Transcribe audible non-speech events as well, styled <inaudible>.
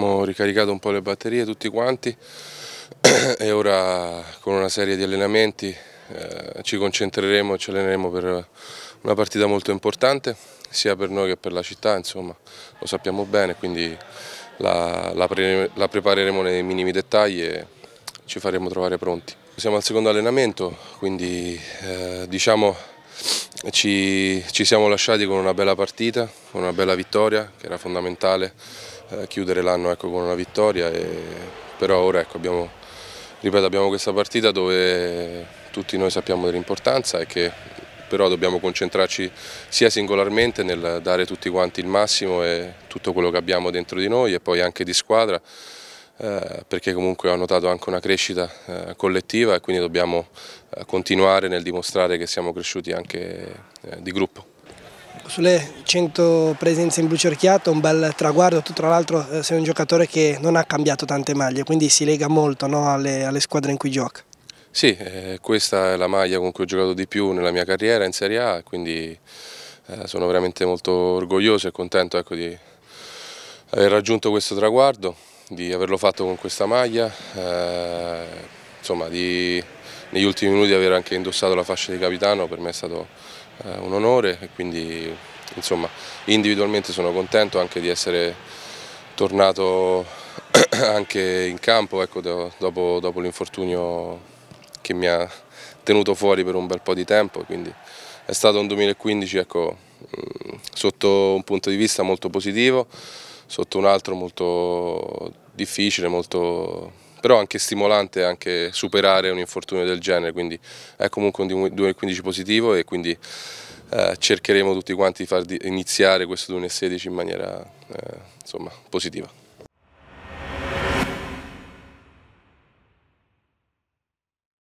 abbiamo ricaricato un po' le batterie tutti quanti <clears throat> e ora con una serie di allenamenti eh, ci concentreremo e ci alleneremo per una partita molto importante sia per noi che per la città, insomma lo sappiamo bene, quindi la, la, pre, la prepareremo nei minimi dettagli e ci faremo trovare pronti. Siamo al secondo allenamento, quindi eh, diciamo ci, ci, siamo lasciati con una bella partita, con una bella vittoria, che era fondamentale eh, chiudere l'anno ecco, con una vittoria, e, però ora ecco, abbiamo, ripeto, abbiamo, questa partita dove tutti noi sappiamo dell'importanza e che però dobbiamo concentrarci sia singolarmente nel dare tutti quanti il massimo e tutto quello che abbiamo dentro di noi e poi anche di squadra eh, perché comunque ho notato anche una crescita eh, collettiva e quindi dobbiamo eh, continuare nel dimostrare che siamo cresciuti anche eh, di gruppo. Sulle 100 presenze in blu cerchiato, un bel traguardo, tu tra l'altro sei un giocatore che non ha cambiato tante maglie, quindi si lega molto no, alle, alle squadre in cui gioca. Sì, eh, questa è la maglia con cui ho giocato di più nella mia carriera in Serie A, quindi eh, sono veramente molto orgoglioso e contento ecco, di aver raggiunto questo traguardo di averlo fatto con questa maglia, eh, insomma di, negli ultimi minuti aver anche indossato la fascia di capitano per me è stato eh, un onore e quindi insomma, individualmente sono contento anche di essere tornato <clears throat> anche in campo ecco, dopo, dopo l'infortunio che mi ha tenuto fuori per un bel po' di tempo, quindi è stato un 2015 ecco, mm, sotto un punto di vista molto positivo sotto un altro molto difficile, molto, però anche stimolante anche superare un infortunio del genere, quindi è comunque un 2015 positivo e quindi eh, cercheremo tutti quanti di far iniziare questo 2016 in maniera eh, insomma, positiva.